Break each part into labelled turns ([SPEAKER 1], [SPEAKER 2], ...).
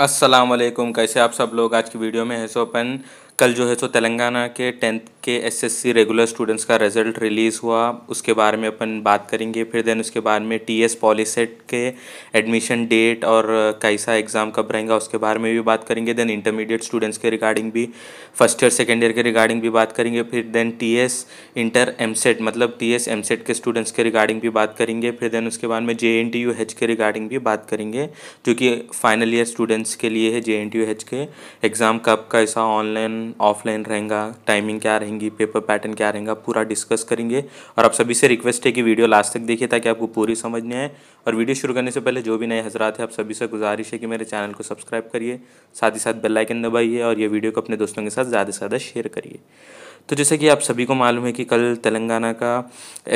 [SPEAKER 1] असलम कैसे आप सब लोग आज की वीडियो में है सोपन कल जो है सो तेलंगाना के टेंथ के एसएससी रेगुलर स्टूडेंट्स का रिजल्ट रिलीज़ हुआ उसके बारे में अपन बात करेंगे फिर देन उसके बाद में टीएस पॉलीसेट के एडमिशन डेट और कैसा एग्ज़ाम कब रहेगा उसके बारे में भी बात करेंगे देन इंटरमीडिएट स्टूडेंट्स के रिगार्डिंग भी फर्स्ट ईयर सेकेंड ईयर के रिगार्डिंग भी बात करेंगे फिर then T S inter EAMCET मतलब टी एस एम सेट के स्टूडेंट्स के रिगार्डिंग भी बात करेंगे फिर देन उसके बाद में J N T U H के रिगार्डिंग भी बात करेंगे जो कि फाइनल ईयर स्टूडेंट्स के लिए है J N T U H के एग्ज़ाम कब कैसा ऑनलाइन ऑफलाइन रहेगा टाइमिंग क्या रहेंगी पेपर पैटर्न क्या रहेगा पूरा डिस्कस करेंगे और आप सभी से रिक्वेस्ट है कि वीडियो लास्ट तक देखिए ताकि आपको पूरी समझ में आए और वीडियो शुरू करने से पहले जो भी नए हजरात हैं आप सभी से गुजारिश है कि मेरे चैनल को सब्सक्राइब करिए साथ ही साथ बेलाइकन दबाइए और ये वीडियो को अपने दोस्तों के साथ ज़्यादा से ज़्यादा शेयर करिए तो जैसे कि आप सभी को मालूम है कि कल तेलंगाना का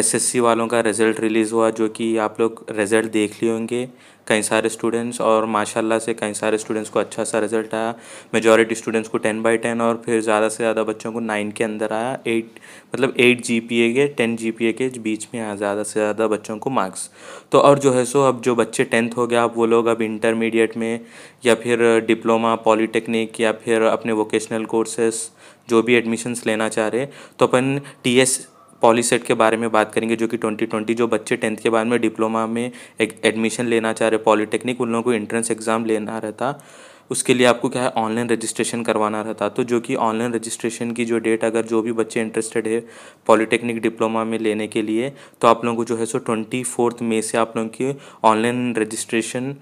[SPEAKER 1] एसएससी वालों का रिज़ल्ट रिलीज़ हुआ जो कि आप लोग रिज़ल्ट देख लिए होंगे कई सारे स्टूडेंट्स और माशाल्लाह से कई सारे स्टूडेंट्स को अच्छा सा रिजल्ट आया मेजॉरिटी स्टूडेंट्स को टेन बाई टेन और फिर ज़्यादा से ज़्यादा बच्चों को नाइन के अंदर आया एट मतलब एट जी पी ए के टेन जी पी ए के बीच में आया ज़्यादा से ज़्यादा बच्चों को मार्क्स तो और जो है सो अब जो बच्चे टेंथ हो गया अब वो लोग अब इंटरमीडिएट में या फिर डिप्लोमा पॉलीटेक्निक या फिर अपने वोकेशनल कोर्सेस जो भी एडमिशन्स लेना चाह रहे तो अपन टी एस पॉलीसेट के बारे में बात करेंगे जो कि 2020 जो बच्चे टेंथ के बाद में डिप्लोमा में एडमिशन लेना चाह रहे पॉलिटेक्निक उन लोगों को एंट्रेंस एग्ज़ाम लेना रहता उसके लिए आपको क्या है ऑनलाइन रजिस्ट्रेशन करवाना रहता तो जो कि ऑनलाइन रजिस्ट्रेशन की जो डेट अगर जो भी बच्चे इंटरेस्टेड है पॉलिटेक्निक डिप्लोमा में लेने के लिए तो आप लोगों को जो है सो ट्वेंटी फोर्थ मे से आप लोगों की ऑनलाइन रजिस्ट्रेशन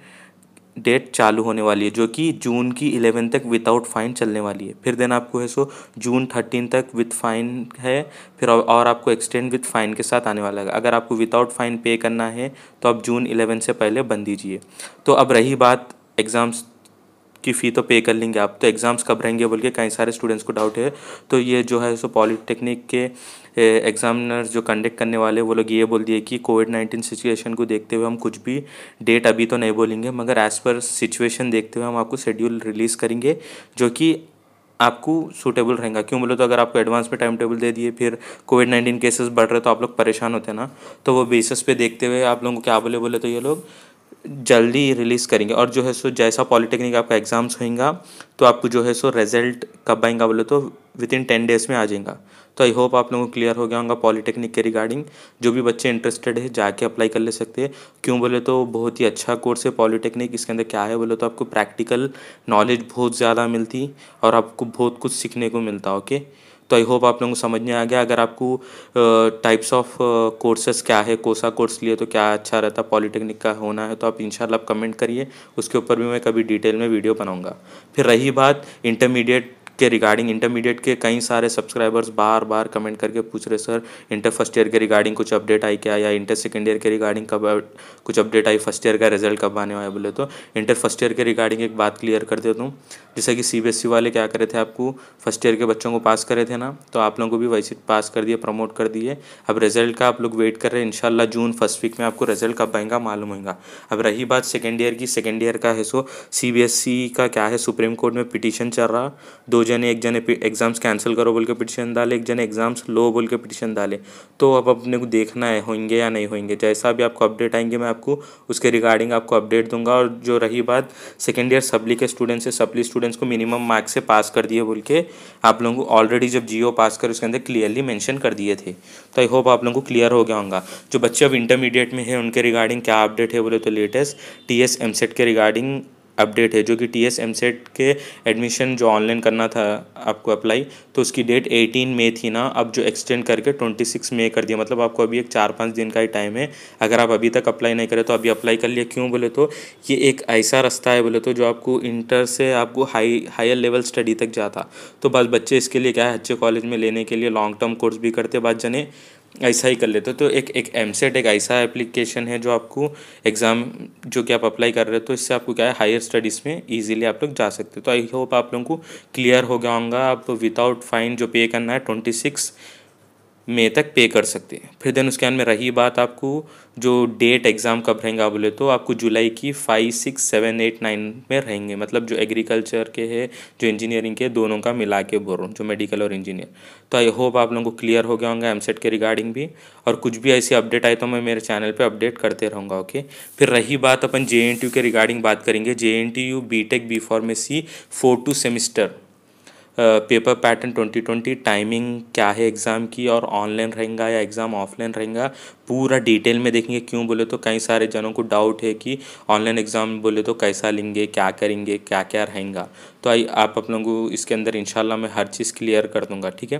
[SPEAKER 1] डेट चालू होने वाली है जो कि जून की इलेवन तक विदाउट फाइन चलने वाली है फिर देन आपको है सो जून थर्टीन तक विथ फाइन है फिर और आपको एक्सटेंड विथ फाइन के साथ आने वाला है अगर आपको विदाउट फाइन पे करना है तो आप जून इलेवन से पहले बंद दीजिए तो अब रही बात एग्ज़ाम्स की फ़ी तो पे कर लेंगे आप तो एग्ज़ाम्स कब रहेंगे बोल के कई सारे स्टूडेंट्स को डाउट है तो ये जो है सो पॉलिटेक्निक के एग्ज़ामिनर्स जो कंडक्ट करने वाले वो लोग ये बोल दिए कि कोविड नाइन्टीन सिचुएशन को देखते हुए हम कुछ भी डेट अभी तो नहीं बोलेंगे मगर एज़ पर सिचुएशन देखते हुए हम आपको शेड्यूल रिलीज़ करेंगे जो कि आपको सूटेबल रहेगा क्यों बोले तो अगर आपको एडवांस में टाइम टेबल दे दिए फिर कोविड नाइन्टीन केसेस बढ़ रहे तो आप लोग परेशान होते हैं ना तो वो बेसिस पे देखते हुए आप लोगों को क्या बोले बोले तो ये लोग जल्दी रिलीज़ करेंगे और जो है सो जैसा पॉलिटेक्निक आपका एग्ज़ाम्स होएगा तो आपको जो है सो रिजल्ट कब आएगा बोले तो विद इन टेन डेज़ में आ जाएगा तो आई होप आप लोगों को क्लियर हो गया होगा पॉलिटेक्निक के रिगार्डिंग जो भी बच्चे इंटरेस्टेड है जाके अप्लाई कर ले सकते हैं क्यों बोले तो बहुत ही अच्छा कोर्स है पॉलिटेक्निक इसके अंदर क्या है बोले तो आपको प्रैक्टिकल नॉलेज बहुत ज़्यादा मिलती और आपको बहुत कुछ सीखने को मिलता ओके okay? तो आई होप आप लोगों को समझ में आ गया अगर आपको टाइप्स ऑफ कोर्सेस क्या है कोसा कोर्स लिए तो क्या अच्छा रहता पॉलिटेक्निक का होना है तो आप इंशाल्लाह आप कमेंट करिए उसके ऊपर भी मैं कभी डिटेल में वीडियो बनाऊँगा फिर रही बात इंटरमीडिएट के रिगार्डिंग इंटरमीडिएट के कई सारे सब्सक्राइबर्स बार बार कमेंट करके पूछ रहे सर इंटर फर्स्ट ईयर के रिगार्डिंग कुछ अपडेट आई क्या या इंटर सेकेंड ईयर के रिगार्डिंग कब कुछ अपडेट आई फर्स्ट ईयर का रिजल्ट कब आने वाला बोले तो इंटर फर्स्ट ईयर के रिगार्डिंग एक बात क्लियर कर देता हूँ जैसे कि सी e वाले क्या करे थे आपको फर्स्ट ईयर के बच्चों को पास करे थे ना तो आप लोगों को भी वैसे पास कर दिए प्रमोट कर दिए अब रिजल्ट का आप लोग वेट कर रहे हैं इनशाला जून फर्स्ट वीक में आपको रिजल्ट कब आएगा मालूम होगा अब रही बात सेकेंड ईयर की सेकेंड ईयर का है सो सी e का क्या है सुप्रीम कोर्ट में पिटिशन चल रहा दो जने एक जने एग्ज़ाम्स कैंसिल करो बोल के पिटिशन डाले एक जने एग्ज़ाम्स लो बोल के पिटिशन डाले तो अब अपने को देखना है होंगे या नहीं होंगे जैसा भी आपको अपडेट आएंगे मैं आपको उसके रिगार्डिंग आपको अपडेट दूंगा और जो रही बात सेकेंड ईयर सबली के स्टूडेंट्स से सबली स्टूडेंट्स को मिनिमम मार्क्स से पास कर दिए बोल के आप लोगों को ऑलरेडी जब जियो पास कर उसके अंदर क्लियरली मैंशन कर दिए थे तो आई होप आप लोगों को क्लियर हो गया होगा जो बच्चे अब इंटरमीडिएट में है उनके रिगार्डिंग क्या अपडेट है बोले तो latest T S EAMCET के रिगार्डिंग अपडेट है जो कि टी एस एम सेट के एडमिशन जो ऑनलाइन करना था आपको अप्लाई तो उसकी डेट 18 मई थी ना अब जो एक्सटेंड करके 26 मई कर दिया मतलब आपको अभी एक चार पाँच दिन का ही टाइम है अगर आप अभी तक अप्लाई नहीं करें तो अभी अप्लाई कर लिया क्यों बोले तो ये एक ऐसा रास्ता है बोले तो जो आपको इंटर से आपको हाई हायर लेवल स्टडी तक जाता तो बस बच्चे इसके लिए क्या है अच्छे कॉलेज में लेने के लिए लॉन्ग टर्म कोर्स भी करते बाद जने ऐसा ही कर लेते हो तो एक एक एम सेट एक ऐसा एप्लीकेशन है जो आपको एग्ज़ाम जो कि आप अप्लाई कर रहे हो तो इससे आपको क्या है हायर स्टडीज़ में ईजिली आप लोग जा सकते हो तो आई होप आप लोगों को क्लियर हो गया होगा आप विदाउट फाइन जो पे करना है ट्वेंटी सिक्स मई तक पे कर सकते हैं फिर देन उसके बाद में रही बात आपको जो डेट एग्ज़ाम कब रहेंगे बोले तो आपको जुलाई की five six seven eight nine में रहेंगे मतलब जो एग्रीकल्चर के है जो इंजीनियरिंग के दोनों का मिला के बोल रहा हूँ जो मेडिकल और इंजीनियर तो आई होप आप लोगों को क्लियर हो गया होंगे एम के रिगार्डिंग भी और कुछ भी ऐसी अपडेट आए तो मैं मेरे चैनल पर अपडेट करते रहूँगा ओके फिर रही बात अपन जे के रिगार्डिंग बात करेंगे J N T U B tech B pharmacy four two semester paper pattern 2020 timing क्या है एग्ज़ाम की और ऑनलाइन रहेगा या एग्ज़ाम ऑफलाइन रहेगा पूरा डिटेल में देखेंगे क्यों बोले तो कई सारे जनों को डाउट है कि ऑनलाइन एग्ज़ाम बोले तो कैसा लेंगे क्या करेंगे क्या क्या रहेगा तो आई आप अपनों लोगों को इसके अंदर इनशाला मैं हर चीज़ क्लियर कर दूंगा ठीक है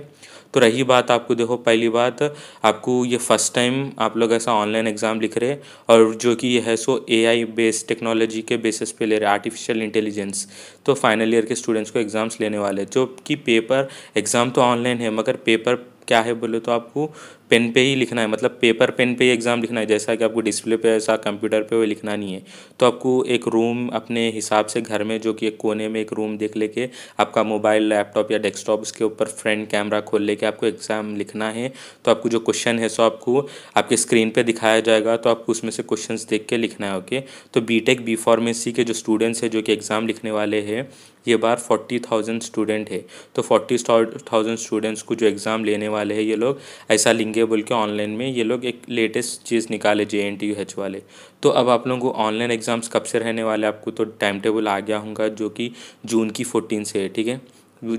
[SPEAKER 1] तो रही बात आपको देखो पहली बात आपको ये फर्स्ट टाइम आप लोग ऐसा ऑनलाइन एग्ज़ाम लिख रहे और जो कि ये है सो आई बेस्ड टेक्नोलॉजी के बेसिस पे ले रहे आर्टिफिशियल इंटेलिजेंस तो फाइनल ईयर के स्टूडेंट्स को एग्ज़ाम्स लेने वाले जो कि पेपर एग्ज़ाम तो ऑनलाइन है मगर पेपर क्या है बोले तो आपको पेन पे ही लिखना है मतलब पेपर पेन पे ही एग्ज़ाम लिखना है जैसा कि आपको डिस्प्ले पे ऐसा कंप्यूटर पे वो लिखना नहीं है तो आपको एक रूम अपने हिसाब से घर में जो कि एक कोने में एक रूम देख लेके आपका मोबाइल लैपटॉप या डेस्कटॉप उसके ऊपर फ्रंट कैमरा खोल लेके आपको एग्ज़ाम लिखना है तो आपको जो क्वेश्चन है सो आपको आपके स्क्रीन पर दिखाया जाएगा तो आपको उसमें से क्वेश्चन देख के लिखना है ओके तो बी टेक बी फार्मेसी के जो स्टूडेंट्स हैं जो कि एग्ज़ाम लिखने वाले हैं ये बार फोर्टी थाउजेंड स्टूडेंट है तो फोर्टी थाउजेंड स्टूडेंट्स को जो एग्ज़ाम लेने वाले हैं ये लोग ऐसा लिंक आगे बोल के ऑनलाइन में ये लोग एक लेटेस्ट चीज़ निकाले J N T U H वाले तो अब आप लोगों को ऑनलाइन एग्ज़ाम्स कब से रहने वाले आपको तो टाइम टेबल आ गया होगा जो कि जून की फोर्टीन से है ठीक है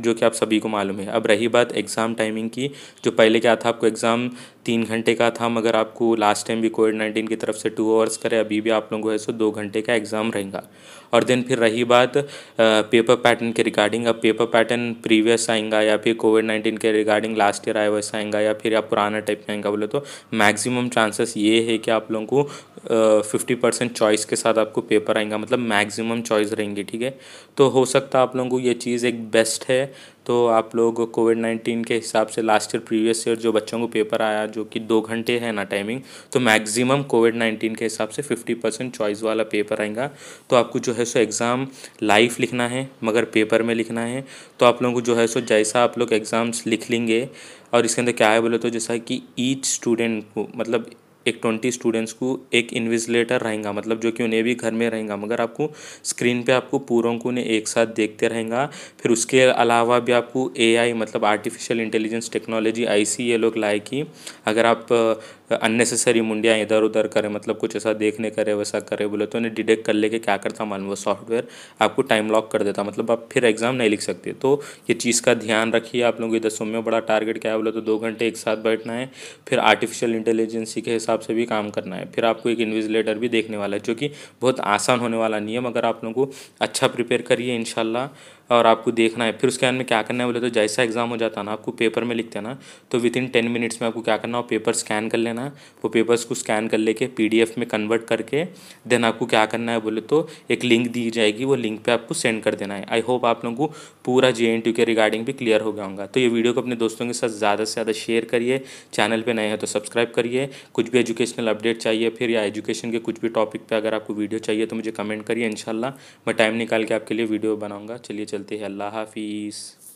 [SPEAKER 1] जो कि आप सभी को मालूम है अब रही बात एग्ज़ाम टाइमिंग की जो पहले क्या था आपको एग्ज़ाम तीन घंटे का था मगर आपको लास्ट टाइम भी कोविड नाइन्टीन की तरफ से टू आवर्स करे अभी भी आप लोगों को है सो दो घंटे का एग्ज़ाम रहेगा और देन फिर रही बात पेपर पैटर्न के रिगार्डिंग अब पेपर पैटर्न प्रीवियस आएगा या फिर कोविड नाइन्टीन के रिगार्डिंग लास्ट ईयर आए वैसा आएगा या फिर आप पुराना टाइप में आएगा बोले तो मैक्सिमम चांसेस ये है कि आप लोगों को फिफ्टी परसेंट चॉइस के साथ आपको पेपर आएगा मतलब मैक्सिमम चॉइस रहेंगी ठीक है तो हो सकता है आप लोगों को ये चीज़ एक बेस्ट है तो आप लोग कोविड नाइन्टीन के हिसाब से लास्ट ईयर प्रीवियस ईयर जो बच्चों को पेपर आया जो कि दो घंटे है ना टाइमिंग तो मैक्सिमम कोविड नाइन्टीन के हिसाब से फिफ्टी परसेंट चॉइस वाला पेपर आएगा तो आपको जो है सो एग्ज़ाम लाइव लिखना है मगर पेपर में लिखना है तो आप लोगों को जो है सो जैसा आप लोग एग्ज़ाम्स लिख लेंगे और इसके अंदर क्या है बोले तो जैसा कि ईच स्टूडेंट को मतलब एक ट्वेंटी स्टूडेंट्स को एक इन्विजिलेटर रहेगा मतलब जो कि उन्हें भी घर में रहेगा मगर आपको स्क्रीन पे आपको पूरों को उन्हें एक साथ देखते रहेगा फिर उसके अलावा भी आपको एआई मतलब आर्टिफिशियल इंटेलिजेंस टेक्नोलॉजी आईसी ये लोग लाए कि अगर आप अननेसेसरी मुंडियाँ इधर उधर करें मतलब कुछ ऐसा देखने करें वैसा करे बोले तो उन्हें डिटेक्ट कर लेके क्या करता मालूम वो सॉफ्टवेयर आपको टाइम लॉक कर देता मतलब आप फिर एग्ज़ाम नहीं लिख सकते तो ये चीज़ का ध्यान रखिए आप लोगों इधर दसों में बड़ा टारगेट क्या है बोले तो दो घंटे एक साथ बैठना है फिर आर्टिफिशियल इंटेलिजेंसी के हिसाब हिसाब से भी काम करना है फिर आपको एक इन्विजिलेटर भी देखने वाला है जो कि बहुत आसान होने वाला नियम अगर आप लोगों को अच्छा प्रिपेयर करिए इनशाला और आपको देखना है फिर उसके बाद में क्या करना है बोले तो जैसा एग्ज़ाम हो जाता है ना आपको पेपर में लिखते हैं ना तो विद इन टेन मिनट्स में आपको क्या करना हो पेपर स्कैन कर लेना वो पेपर्स को स्कैन कर लेके पी में कन्वर्ट करके देन आपको क्या करना है बोले तो एक लिंक दी जाएगी वो लिंक पर आपको सेंड कर देना है आई होप आप लोगों को पूरा जे के रिगार्डिंग भी क्लियर हो गया होगा तो ये वीडियो को अपने दोस्तों के साथ ज़्यादा से ज़्यादा शेयर करिए चैनल पर नए हैं तो सब्सक्राइब करिए कुछ भी एजुकेशनल अपडेट चाहिए फिर या एजुकेशन के कुछ भी टॉपिक पर अगर आपको वीडियो चाहिए तो मुझे कमेंट करिए इंशाल्लाह मैं टाइम निकाल के आपके लिए वीडियो बनाऊँगा चलिए चलते हैं अल्लाह हाफिज़